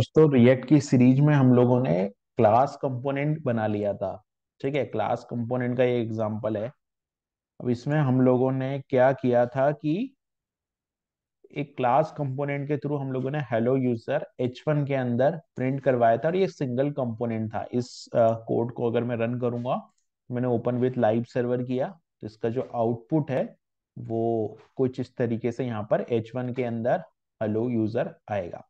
दोस्तों रिएक्ट की सीरीज में हम लोगों ने क्लास कंपोनेंट बना लिया था ठीक है क्लास कंपोनेंट का ये एग्जांपल है अब इसमें हम लोगों ने क्या किया था कि एक क्लास कंपोनेंट के थ्रू हम लोगों ने हेलो यूजर वन के अंदर प्रिंट करवाया था और ये सिंगल कंपोनेंट था इस कोड uh, को अगर मैं रन करूंगा तो मैंने ओपन विथ लाइव सर्वर किया तो इसका जो आउटपुट है वो कुछ इस तरीके से यहाँ पर एच के अंदर हेलो यूजर आएगा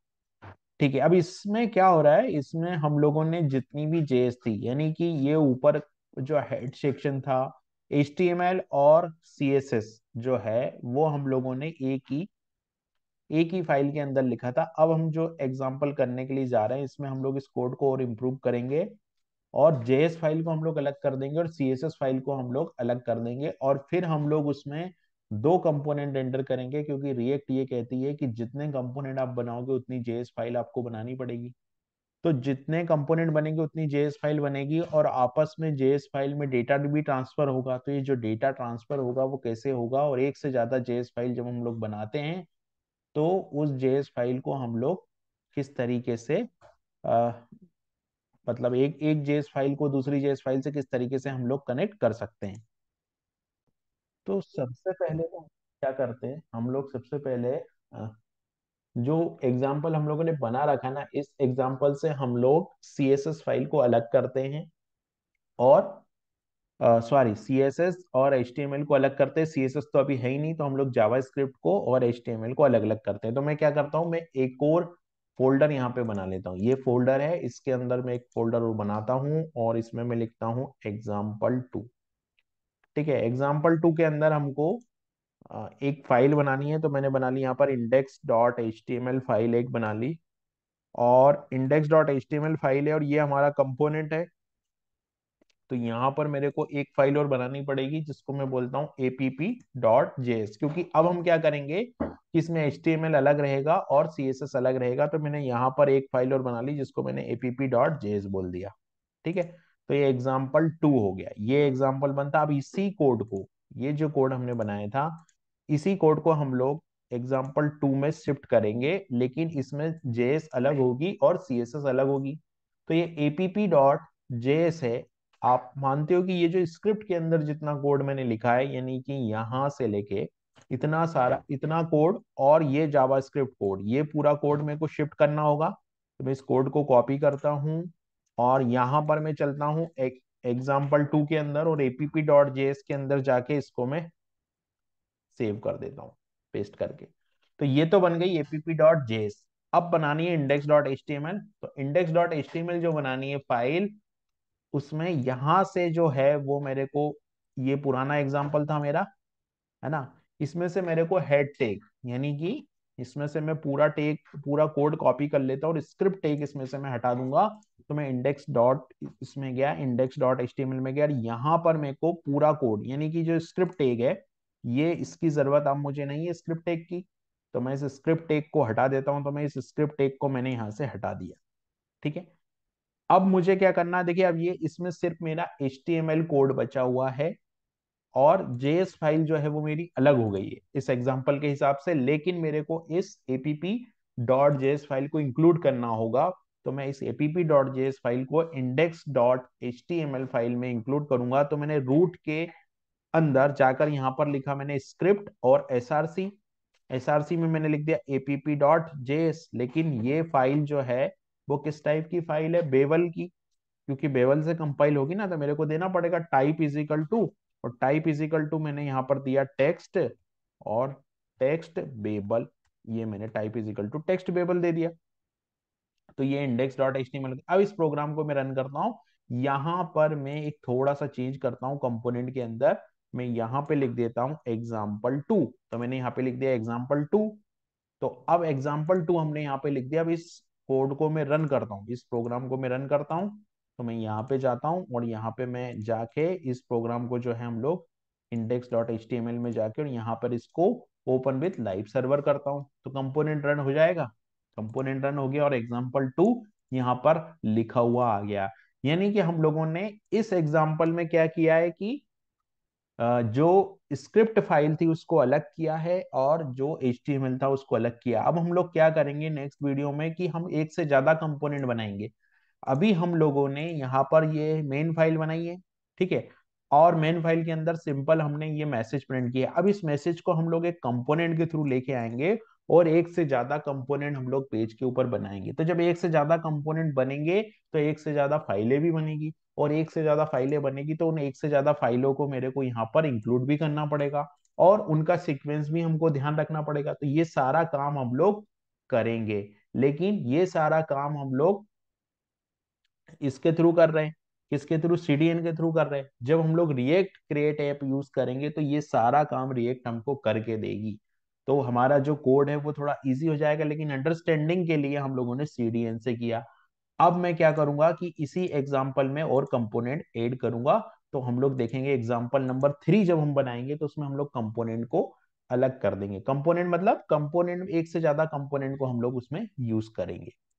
ठीक है अब इसमें क्या हो रहा है इसमें हम लोगों ने जितनी भी जेस थी यानी कि ये ऊपर जो हेड सेक्शन था एच और सी जो है वो हम लोगों ने एक ही एक ही फाइल के अंदर लिखा था अब हम जो एग्जाम्पल करने के लिए जा रहे हैं इसमें हम लोग इस कोड को और इम्प्रूव करेंगे और जेएस फाइल को हम लोग अलग कर देंगे और सी फाइल को हम लोग अलग कर देंगे और फिर हम लोग उसमें दो कंपोनेंट एंटर करेंगे क्योंकि रिएक्ट ये कहती है कि जितने कंपोनेंट आप बनाओगे उतनी जेएस फाइल आपको बनानी पड़ेगी तो जितने कंपोनेंट बनेंगे उतनी जेएस फाइल बनेगी और आपस में जेएस फाइल में डेटा भी ट्रांसफर होगा तो ये जो डेटा ट्रांसफर होगा वो कैसे होगा और एक से ज्यादा जेएस फाइल जब हम लोग बनाते हैं तो उस जेएस फाइल को हम लोग किस तरीके से आ, मतलब एक एक जेएस फाइल को दूसरी जेएस फाइल से किस तरीके से हम लोग कनेक्ट कर सकते हैं तो सबसे पहले तो क्या करते हैं हम लोग सबसे पहले जो एग्जाम्पल हम लोगों ने बना रखा है ना इस एग्जाम्पल से हम लोग सीएसएस फाइल को अलग करते हैं और सॉरी सीएसएस और एचटीएमएल को अलग करते हैं सीएसएस तो अभी है ही नहीं तो हम लोग जावास्क्रिप्ट को और एचटीएमएल को अलग अलग करते हैं तो मैं क्या करता हूँ मैं एक और फोल्डर यहाँ पे बना लेता हूँ ये फोल्डर है इसके अंदर मैं एक फोल्डर और बनाता हूँ और इसमें मैं लिखता हूँ एग्जाम्पल टू ठीक है एग्जाम्पल टू के अंदर हमको एक फाइल बनानी है तो मैंने बना ली यहाँ पर index dot h t m l file एक बना ली और index dot h t m l file है और ये हमारा कंपोनेंट है तो यहाँ पर मेरे को एक फाइल और बनानी पड़ेगी जिसको मैं बोलता हूँ एपीपी डॉट जेएस क्योंकि अब हम क्या करेंगे कि इसमें एच अलग रहेगा और सी अलग रहेगा तो मैंने यहाँ पर एक फाइल और बना ली जिसको मैंने एपीपी डॉट जेएस बोल दिया ठीक है तो ये एग्जाम्पल टू हो गया ये एग्जाम्पल बनता अब इसी कोड को ये जो कोड हमने बनाया था इसी कोड को हम लोग एग्जाम्पल टू में शिफ्ट करेंगे लेकिन इसमें जेएस अलग होगी और सीएसएस अलग होगी तो ये एपीपी डॉट जेएस है आप मानते हो कि ये जो स्क्रिप्ट के अंदर जितना कोड मैंने लिखा है यानी कि यहां से लेके इतना सारा इतना कोड और ये स्क्रिप्ट कोड ये पूरा कोड मेरे को शिफ्ट करना होगा तो मैं इस कोड को कॉपी करता हूँ और यहां पर मैं चलता हूँ एग्जाम्पल टू के अंदर और एपीपी डॉट जेएस के अंदर जाके इसको मैं सेव कर देता हूँ पेस्ट करके तो ये तो बन गई एपीपी डॉट जेएस अब बनानी है index dot h t m l तो index dot h t m l जो बनानी है फाइल उसमें यहां से जो है वो मेरे को ये पुराना एग्जाम्पल था मेरा है ना इसमें से मेरे को हेड टेक यानी कि इसमें से मैं पूरा टेक पूरा कोड कॉपी कर लेता हूँ और स्क्रिप्ट टेक इसमें से मैं हटा दूंगा तो मैं इंडेक्स डॉट इसमें गया इंडेक्स डॉट एच में गया और यहाँ पर मेरे को पूरा कोड यानी कि जो स्क्रिप्ट टेग है ये इसकी जरूरत अब मुझे नहीं है स्क्रिप्ट टेग की तो मैं इस स्क्रिप्ट टेग को हटा देता हूँ तो मैं इस स्क्रिप्ट टेग को मैंने यहाँ से हटा दिया ठीक है अब मुझे क्या करना देखिए अब ये इसमें सिर्फ मेरा एच कोड बचा हुआ है और जेएस फाइल जो है वो मेरी अलग हो गई है इस एग्जाम्पल के हिसाब से लेकिन मेरे को इस एपीपी डॉट जेएस फाइल को इंक्लूड करना होगा तो मैं इस app.js फाइल को index.html फाइल में इंक्लूड करूंगा तो मैंने रूट के अंदर जाकर यहाँ पर लिखा मैंने स्क्रिप्ट और src src में मैंने लिख दिया app.js लेकिन ये फाइल जो है वो किस टाइप की फाइल है बेवल की क्योंकि बेवल से कंपाइल होगी ना तो मेरे को देना पड़ेगा टाइप इजिकल टू और टाइप इजिकल टू मैंने यहाँ पर दिया टेक्स्ट और टेक्स्ट बेबल ये मैंने type is equal to text label दे दिया तो ये इंडेक्स डॉट एच टी अब इस प्रोग्राम को मैं रन करता हूँ यहाँ पर मैं एक थोड़ा सा चेंज करता हूँ कंपोनेंट के अंदर मैं यहाँ पे लिख देता हूँ एग्जाम्पल टू तो मैंने यहाँ पे लिख दिया एग्जाम्पल टू तो अब एग्जाम्पल टू हमने यहाँ पे लिख दिया अब इस कोड को मैं रन करता हूँ इस प्रोग्राम को मैं रन करता हूँ तो मैं यहाँ पे जाता हूँ और यहाँ पे मैं जाके इस प्रोग्राम को जो है हम लोग index dot h t m l में जाके और यहाँ पर इसको ओपन विथ लाइव सर्वर करता हूँ तो कंपोनेंट रन हो जाएगा कंपोनेंट रन हो गया और एग्जाम्पल टू यहाँ पर लिखा हुआ आ गया यानी कि हम लोगों ने इस एग्जाम्पल में क्या किया है कि जो स्क्रिप्ट फाइल थी उसको अलग किया है और जो एच था उसको अलग किया अब हम लोग क्या करेंगे नेक्स्ट वीडियो में कि हम एक से ज्यादा कंपोनेंट बनाएंगे अभी हम लोगों ने यहाँ पर ये मेन फाइल बनाई है ठीक है और मेन फाइल के अंदर सिंपल हमने ये मैसेज प्रिंट किया अब इस मैसेज को हम लोग एक कंपोनेंट के थ्रू लेके आएंगे और एक से ज्यादा कंपोनेंट हम लोग पेज के ऊपर बनाएंगे तो जब एक से ज्यादा कंपोनेंट बनेंगे तो एक से ज्यादा फाइलें भी बनेगी और एक से ज्यादा फाइलें बनेगी तो उन एक से ज्यादा फाइलों को मेरे को यहाँ पर इंक्लूड भी करना पड़ेगा और उनका सिक्वेंस भी हमको ध्यान रखना पड़ेगा तो ये सारा काम हम लोग करेंगे लेकिन ये सारा काम हम लोग इसके थ्रू कर रहे हैं किसके थ्रू सीडीएन के थ्रू कर रहे हैं जब हम लोग रिएक्ट क्रिएट ऐप यूज करेंगे तो ये सारा काम रिएक्ट हमको करके देगी तो हमारा जो कोड है वो थोड़ा इजी हो जाएगा लेकिन अंडरस्टैंडिंग के लिए हम लोगों ने सी से किया अब मैं क्या करूंगा कि इसी एग्जाम्पल में और कंपोनेंट एड करूंगा तो हम लोग देखेंगे एग्जाम्पल नंबर थ्री जब हम बनाएंगे तो उसमें हम लोग कंपोनेंट को अलग कर देंगे कंपोनेंट मतलब कंपोनेंट एक से ज्यादा कंपोनेंट को हम लोग उसमें यूज करेंगे